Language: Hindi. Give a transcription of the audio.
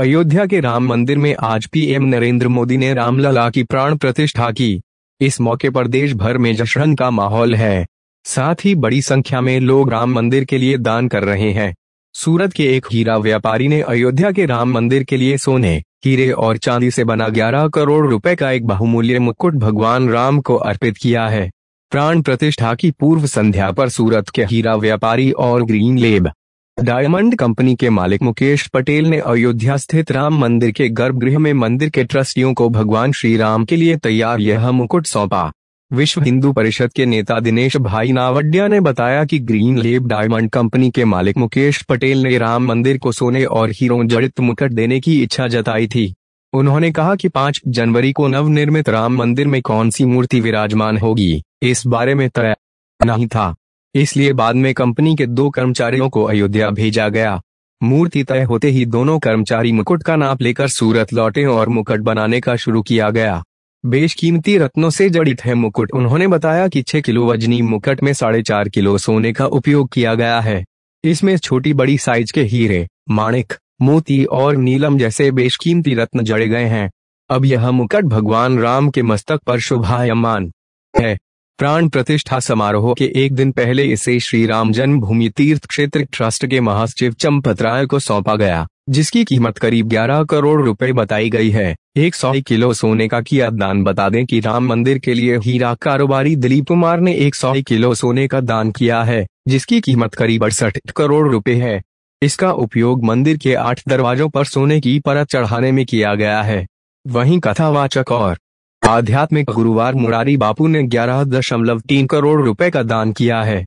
अयोध्या के राम मंदिर में आज पीएम नरेंद्र मोदी ने रामलला की प्राण प्रतिष्ठा की इस मौके पर देश भर में जश्न का माहौल है साथ ही बड़ी संख्या में लोग राम मंदिर के लिए दान कर रहे हैं सूरत के एक हीरा व्यापारी ने अयोध्या के राम मंदिर के लिए सोने हीरे और चांदी से बना ग्यारह करोड़ रुपए का एक बहुमूल्य मुकुट भगवान राम को अर्पित किया है प्राण प्रतिष्ठा की पूर्व संध्या पर सूरत के हीरा व्यापारी और ग्रीन लेब डायमंड कंपनी के मालिक मुकेश पटेल ने अयोध्या स्थित राम मंदिर के गर्भगृह में मंदिर के ट्रस्टियों को भगवान श्री राम के लिए तैयार यह मुकुट सौंपा विश्व हिंदू परिषद के नेता दिनेश भाई नावड्या ने बताया कि ग्रीन लेब डायमंड कंपनी के मालिक मुकेश पटेल ने राम मंदिर को सोने और हीरो जड़ित मुकुट देने की इच्छा जताई थी उन्होंने कहा कि 5 जनवरी को नवनिर्मित राम मंदिर में कौन सी मूर्ति विराजमान होगी इस बारे में तय नहीं था इसलिए बाद में कंपनी के दो कर्मचारियों को अयोध्या भेजा गया मूर्ति तय होते ही दोनों कर्मचारी मुकुट का नाप लेकर सूरत लौटे और मुकुट बनाने का शुरू किया गया बेशकीमती रत्नों से जड़ित है मुकुट उन्होंने बताया कि छह किलो वजनी मुकुट में साढ़े चार किलो सोने का उपयोग किया गया है इसमें छोटी बड़ी साइज के हीरे माणिक मोती और नीलम जैसे बेशकीमती रत्न जड़े गए हैं अब यह मुकुट भगवान राम के मस्तक पर शोभायमान है प्राण प्रतिष्ठा समारोह के एक दिन पहले इसे श्री राम जन्मभूमि तीर्थ क्षेत्र ट्रस्ट के महासचिव चंपत राय को सौंपा गया जिसकी कीमत करीब 11 करोड़ रुपए बताई गई है एक सौ किलो सोने का किया दान बता दें कि राम मंदिर के लिए हीरा कारोबारी दिलीप कुमार ने एक सौ किलो सोने का दान किया है जिसकी कीमत करीब अड़सठ करोड़ रुपए है इसका उपयोग मंदिर के आठ दरवाजों पर सोने की परत चढ़ाने में किया गया है वहीं कथावाचक और आध्यात्मिक गुरुवार मुरारी बापू ने ग्यारह दशमलव तीन करोड़ रुपए का दान किया है